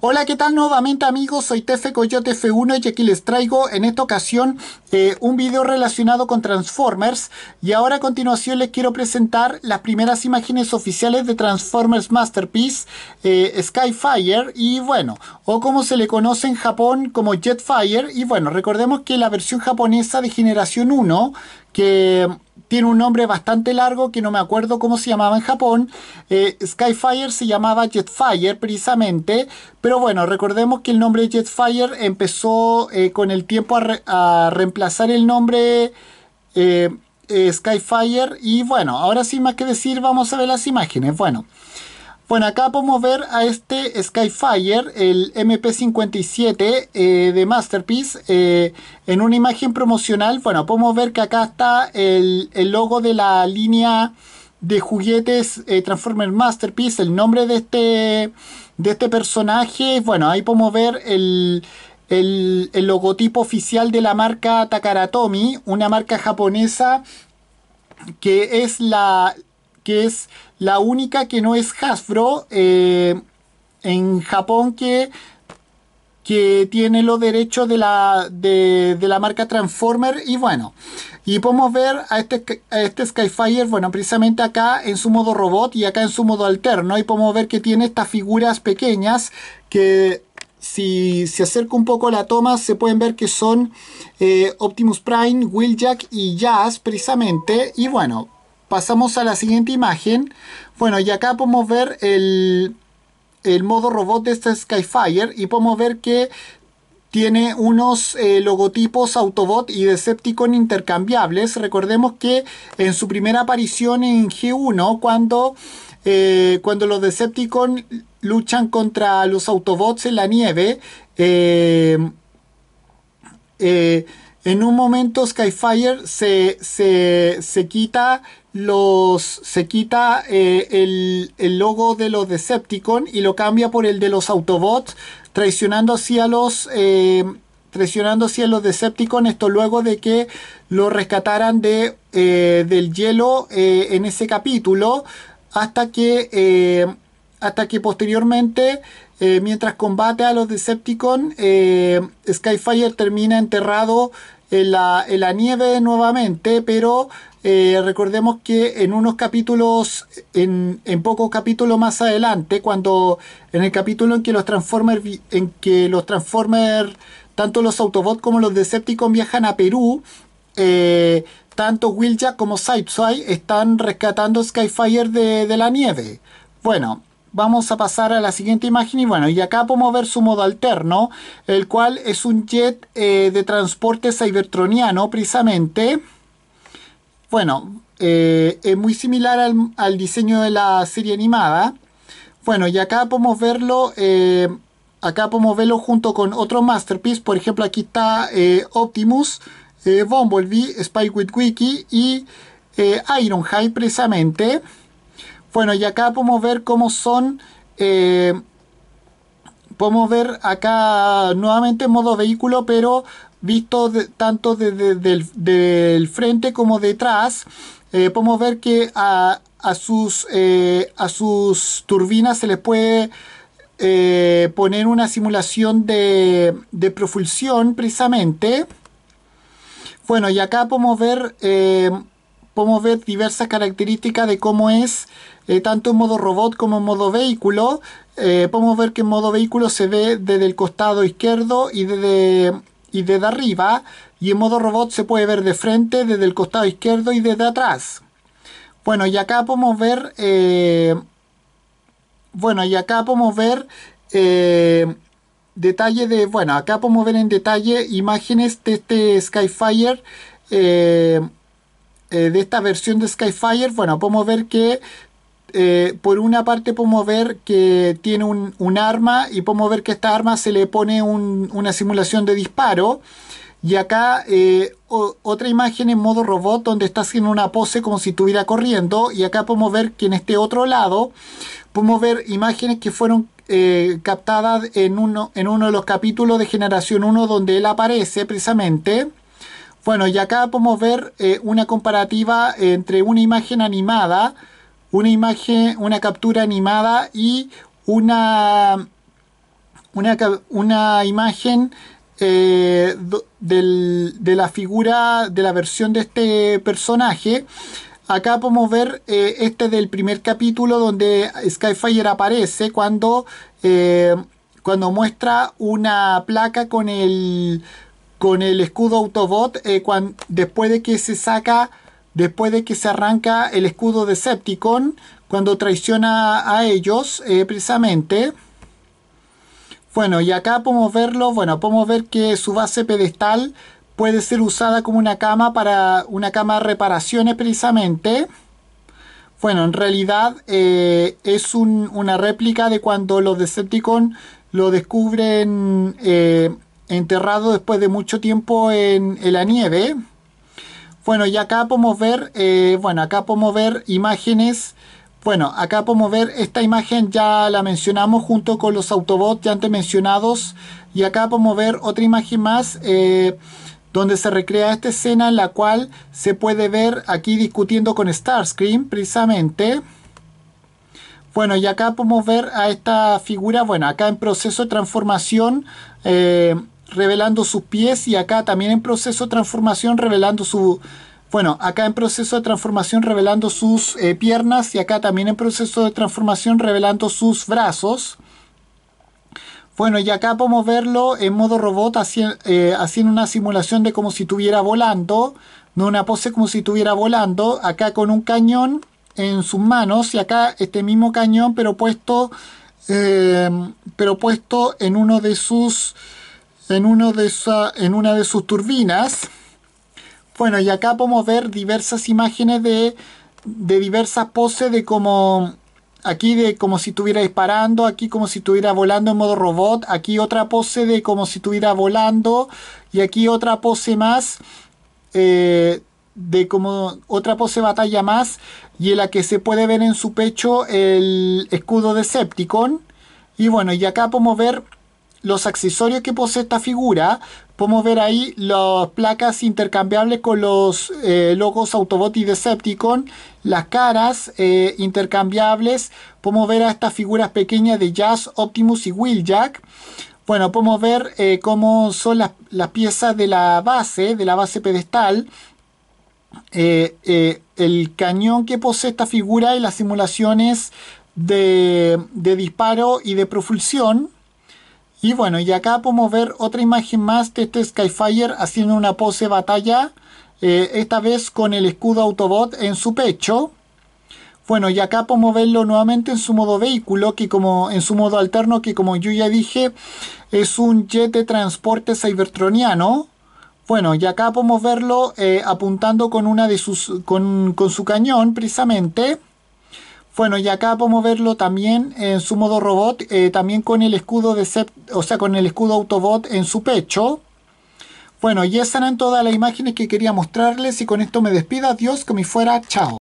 Hola, ¿qué tal nuevamente amigos? Soy Tefe Coyote F1 y aquí les traigo en esta ocasión eh, un video relacionado con Transformers y ahora a continuación les quiero presentar las primeras imágenes oficiales de Transformers Masterpiece eh, Skyfire y bueno, o como se le conoce en Japón como Jetfire y bueno, recordemos que la versión japonesa de generación 1 que tiene un nombre bastante largo que no me acuerdo cómo se llamaba en Japón. Eh, Skyfire se llamaba Jetfire precisamente, pero bueno, recordemos que el nombre Jetfire empezó eh, con el tiempo a, reemplazar el nombre eh, Skyfire y bueno, ahora sin más que decir vamos a ver las imágenes. Bueno. Bueno, acá podemos ver a este Skyfire, el MP57 eh, de Masterpiece, eh, en una imagen promocional. Bueno, podemos ver que acá está el, logo de la línea de juguetes eh, Transformer Masterpiece, el nombre de este, de este personaje. Bueno, ahí podemos ver el logotipo oficial de la marca Takaratomi, una marca japonesa que es la, que es la única que no es Hasbro eh, en Japón que, que tiene los derechos de la, de, la marca Transformer y bueno. Y podemos ver a este, este Skyfire, bueno, precisamente acá en su modo robot y acá en su modo alterno. Y podemos ver que tiene estas figuras pequeñas que si se acerca un poco la toma, se pueden ver que son eh, Optimus Prime, Jack y Jazz, precisamente. Y bueno, Pasamos a la siguiente imagen. Bueno, y acá podemos ver el, modo robot de este Skyfire y podemos ver que tiene unos eh, logotipos Autobot y Decepticon intercambiables. Recordemos que en su primera aparición en G1, cuando, eh, cuando los Decepticon luchan contra los Autobots en la nieve, eh, en un momento Skyfire se, quita los se quita eh, el, logo de los Decepticon y lo cambia por el de los Autobots, traicionando a los eh, los Decepticon, esto luego de que lo rescataran de, eh, del hielo en ese capítulo, hasta que, hasta que posteriormente, mientras combate a los Decepticon, Skyfire termina enterrado en la, nieve nuevamente, pero eh, recordemos que en unos capítulos, en, en pocos capítulos más adelante, cuando en el capítulo en que los Transformers, en que los Transformers, tanto los Autobots como los Decepticons viajan a Perú, eh, tanto Wiljack como Sideswipe están rescatando Skyfire de, de la nieve. Bueno, vamos a pasar a la siguiente imagen y bueno, y acá podemos ver su modo alterno, el cual es un jet eh, de transporte cybertroniano precisamente. Bueno, eh, es muy similar al, diseño de la serie animada. Bueno, y acá podemos verlo, eh, acá podemos verlo junto con otro masterpiece, por ejemplo aquí está Optimus, Bumblebee, Spike with Wiki y Ironhide precisamente. Bueno, y acá podemos ver cómo son... Eh, podemos ver acá nuevamente en modo vehículo, pero visto tanto desde de, del frente como detrás. Eh, podemos ver que a, sus, eh, a sus turbinas se les puede poner una simulación de, de, propulsión precisamente. Bueno, y acá podemos ver podemos ver diversas características de cómo es eh, tanto en modo robot como en modo vehículo. Eh, podemos ver que en modo vehículo se ve desde el costado izquierdo y desde, desde arriba. Y en modo robot se puede ver de frente, desde el costado izquierdo y desde atrás. Bueno, y acá podemos ver... Eh, bueno, y acá podemos ver... detalle de... Bueno, acá podemos ver en detalle imágenes de este Skyfire eh, de esta versión de Skyfire, bueno, podemos ver que eh, por una parte podemos ver que tiene un, arma y podemos ver que esta arma se le pone una simulación de disparo. Y acá eh, otra imagen en modo robot donde está haciendo una pose como si estuviera corriendo. Y acá podemos ver que en este otro lado podemos ver imágenes que fueron captadas en uno, en uno de los capítulos de Generación 1 donde él aparece precisamente. Bueno, y acá podemos ver eh, una comparativa entre una imagen animada, una imagen, una captura animada y una, una, imagen eh, de la figura, de la versión de este personaje. Acá podemos ver eh, este del primer capítulo donde Skyfire aparece cuando, cuando muestra una placa con el con el escudo Autobot eh, cuando, después de que se saca, después de que se arranca el escudo Decepticon, cuando traiciona a ellos eh, precisamente. Bueno, y acá podemos verlo, bueno, podemos ver que su base pedestal puede ser usada como una cama para una cama de reparaciones precisamente. Bueno, en realidad eh, es una réplica de cuando los Decepticon lo descubren enterrado después de mucho tiempo en, la nieve. Bueno, y acá podemos ver, eh, bueno, acá podemos ver imágenes. Bueno, acá podemos ver esta imagen, ya la mencionamos junto con los Autobots ya antes mencionados. Y acá podemos ver otra imagen más eh, donde se recrea esta escena en la cual se puede ver aquí discutiendo con Starscream precisamente. Bueno, y acá podemos ver a esta figura, bueno, acá en proceso de transformación, eh, revelando sus pies y acá también en proceso de transformación revelando su... Bueno, acá en proceso de transformación revelando sus eh, piernas y acá también en proceso de transformación revelando sus brazos. Bueno, y acá podemos verlo en modo robot eh, haciendo una simulación de como si estuviera volando, No, una pose como si estuviera volando, acá con un cañón en sus manos y acá este mismo cañón pero puesto, eh, pero puesto en uno de sus en, de en una de sus turbinas. Bueno, y acá podemos ver diversas imágenes de, de diversas poses de como... Aquí de como si estuviera disparando, aquí como si estuviera volando en modo robot, aquí otra pose de como si estuviera volando y aquí otra pose más eh, de como otra pose batalla más y en la que se puede ver en su pecho el escudo de Septicon. Y bueno, y acá podemos ver los accesorios que posee esta figura. Podemos ver ahí las placas intercambiables con los eh, logos Autobot y Decepticon, las caras eh, intercambiables. Podemos ver a estas figuras pequeñas de Jazz, Optimus y Wheeljack. Bueno, podemos ver eh, cómo son las, piezas de la base, de la base pedestal. el cañón que posee esta figura y las simulaciones de, disparo y de propulsión. Y bueno, y acá podemos ver otra imagen más de este Skyfire haciendo una pose batalla, eh, esta vez con el escudo Autobot en su pecho. Bueno, y acá podemos verlo nuevamente en su modo vehículo, que como en su modo alterno, que como yo ya dije, es un jet de transporte cybertroniano. Bueno, y acá podemos verlo eh, apuntando con una de sus. Con, con su cañón, precisamente. Bueno, y acá podemos verlo también en su modo robot, eh, también con el escudo de Sept o sea, con el escudo Autobot en su pecho. Bueno, y esas eran todas las imágenes que quería mostrarles y con esto me despido. Adiós, que me fuera. Chao.